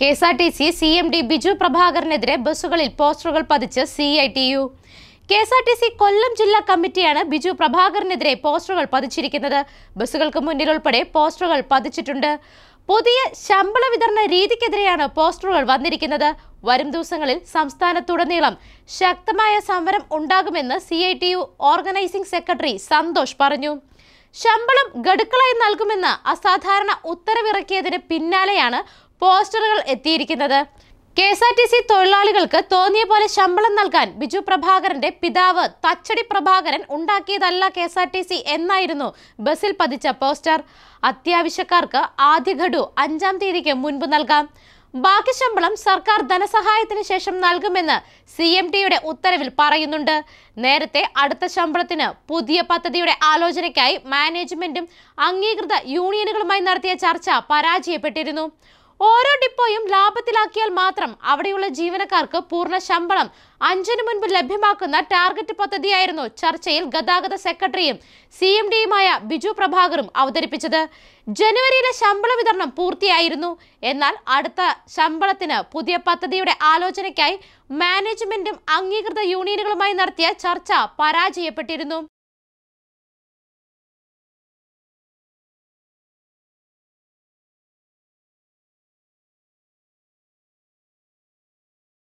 K S R T C C M D Biju പ്രഭാകരനെതിരെ ബസ്സുകളിൽ പോസ്റ്ററുകൾ പതിച്ച് C I T U K S R T C Kollam ജില്ലാ കമ്മിറ്റിയാണ് ബിജു പ്രഭാകരനെതിരെ പോസ്റ്ററുകൾ പതിച്ചിരിക്കുന്നത് ബസ്സുകൾക്ക് ഉൾപ്പെടെ പോസ്റ്ററുകൾ പതിച്ചിട്ടുണ്ട് പുതിയ ശമ്പള വിതരണ രീതിക്കെതിരെയാണ് പോസ്റ്ററുകൾ വന്നിരിക്കുന്നത് വരും ദിവസങ്ങളിൽ സംസ്ഥാനത്തുടനീളം ശക്തമായ സമരം ഉണ്ടാകുമെന്ന് C I T U organising secretary Santhosh പറഞ്ഞു ശമ്പളം ഗഡുക്കളായി നൽകുമെന്ന് അസാധാരണ ഉത്തരവിറക്കിയതിന് പിന്നാലെയാണ് പോസ്റ്ററുകൾ എത്തിയിരിക്കുന്നത് K S R T C തൊഴിലാളികൾക്ക് തോന്നിയ പോലെ ശമ്പളം നൽകാൻ ബിജു പ്രഭാകരന്റെ പിതാവ് തച്ചടി പ്രഭാകരൻ ഉണ്ടാക്കിയതല്ല K S R T C എന്നായിരുന്നു ബസ്സിൽ പതിച്ച പോസ്റ്റർ അത്യാവശ്യക്കാർക്ക് ആദ്യ ഘടു അഞ്ചാം തീയതിക്ക് മുൻപ് നൽകാം ബാക്കി ശമ്പളം സർക്കാർ ധനസഹായത്തിന് ശേഷം നൽകുമെന്ന് സി എം ടിയുടെ ഉത്തരവിൽ പറയുന്നുണ്ട് നേരത്തെ അടുത്ത ശമ്പളത്തിന് പുതിയ പദ്ധതിയുടെ ആലോചനയ്ക്കായി മാനേജ്മെന്റും അംഗീകൃത യൂണിയനുകളുമായി നടത്തിയ ചർച്ച പരാജയപ്പെട്ടിരുന്നു ഓരോ ഡിപ്പോയും ലാഭത്തിലാക്കിയാൽ മാത്രം അവിടെയുള്ള ജീവനക്കാർക്ക് പൂർണ്ണ ശമ്പളം അഞ്ചിനു മുൻപ് ലഭ്യമാക്കുന്ന ടാർഗറ്റ് പദ്ധതിയായിരുന്നു ചർച്ചയിൽ ഗതാഗത സെക്രട്ടറിയും സി എം ഡിയുമായ ബിജു പ്രഭാകറും അവതരിപ്പിച്ചത് ജനുവരിയിലെ ശമ്പള വിതരണം പൂർത്തിയായിരുന്നു എന്നാൽ അടുത്ത ശമ്പളത്തിന് പുതിയ പദ്ധതിയുടെ ആലോചനയ്ക്കായി മാനേജ്മെന്റും അംഗീകൃത യൂണിയനുകളുമായി നടത്തിയ ചർച്ച പരാജയപ്പെട്ടിരുന്നു